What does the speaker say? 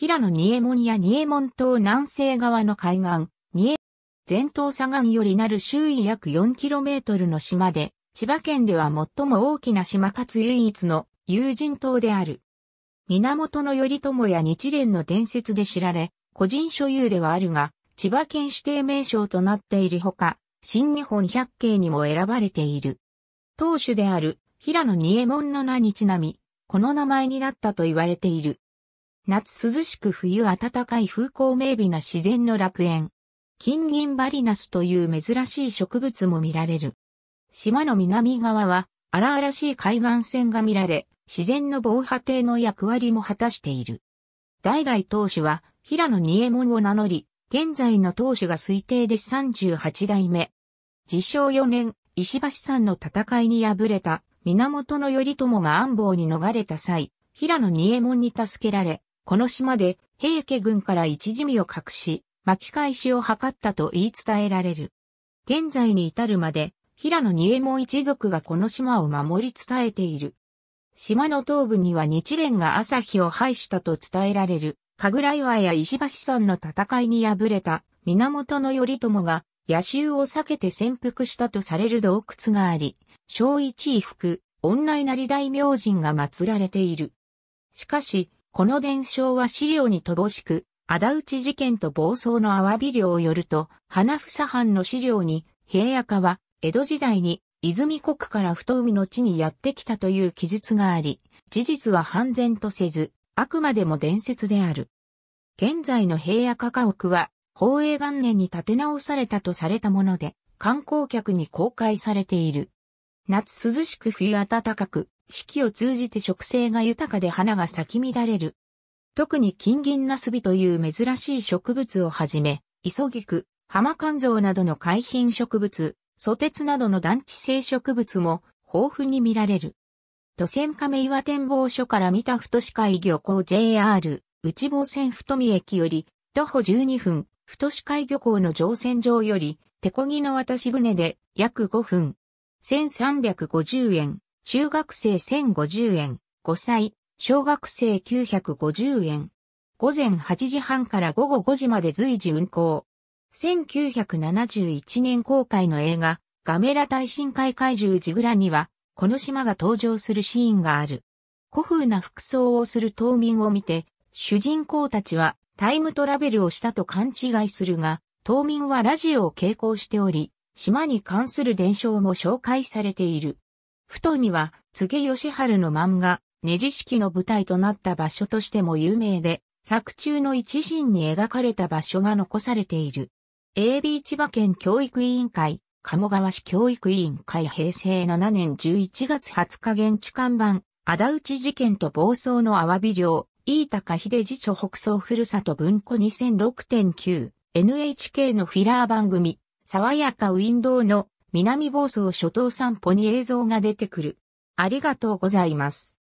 平野二右衛門や二右衛門島南西側の海岸、二右全島左岸よりなる周囲約 4km の島で、千葉県では最も大きな島かつ唯一の友人島である。源頼朝や日蓮の伝説で知られ、個人所有ではあるが、千葉県指定名称となっているほか、新日本百景にも選ばれている。当主である平野二右衛門の名にちなみ、この名前になったと言われている。夏涼しく冬暖かい風光明媚な自然の楽園。金銀バリナスという珍しい植物も見られる。島の南側は荒々しい海岸線が見られ、自然の防波堤の役割も果たしている。代々当主は平野仁右衛門を名乗り、現在の当主が推定で38代目。自称4年、石橋山の戦いに敗れた源頼朝が安房に逃れた際、平野仁右衛門に助けられ、この島で平家軍から一時身を隠し、巻き返しを図ったと言い伝えられる。現在に至るまで、平野二右衛門一族がこの島を守り伝えている。島の東部には日蓮が朝日を廃したと伝えられる、神楽岩や石橋山の戦いに敗れた源頼朝が野襲を避けて潜伏したとされる洞窟があり、小一位福、女稲荷大明神が祀られている。しかし、この伝承は資料に乏しく、仇討ち事件と暴走のワビ漁をよると、花房藩の資料に、平野家は、江戸時代に、泉国から太海の地にやってきたという記述があり、事実は判然とせず、あくまでも伝説である。現在の平野家家屋は、宝永元年に建て直されたとされたもので、観光客に公開されている。夏涼しく冬暖かく、四季を通じて植生が豊かで花が咲き乱れる。特に金銀ナスビという珍しい植物をはじめ、イソギク、ハマカンゾウなどの海浜植物、ソテツなどの団地性植物も豊富に見られる。都線亀岩展望所から見た太市海漁港 JR 内房線太見駅より徒歩12分、太市海漁港の乗船場より手漕ぎの渡し船で約5分、1350円。中学生1050円、5歳、小学生950円。午前8時半から午後5時まで随時運行。1971年公開の映画、ガメラ大深海怪獣ジグラには、この島が登場するシーンがある。古風な服装をする島民を見て、主人公たちはタイムトラベルをしたと勘違いするが、島民はラジオを傾向しており、島に関する伝承も紹介されている。ふとには、柘植義春の漫画、ネジ式の舞台となった場所としても有名で、作中の一シーンに描かれた場所が残されている。AB 千葉県教育委員会、鴨川市教育委員会平成7年11月20日現地看板、仇討事件と暴走の阿波寮、飯高秀次著北総ふるさと文庫 2006.9NHK のフィラー番組、爽やかウィンドウの南房総諸島散歩に映像が出てくる。ありがとうございます。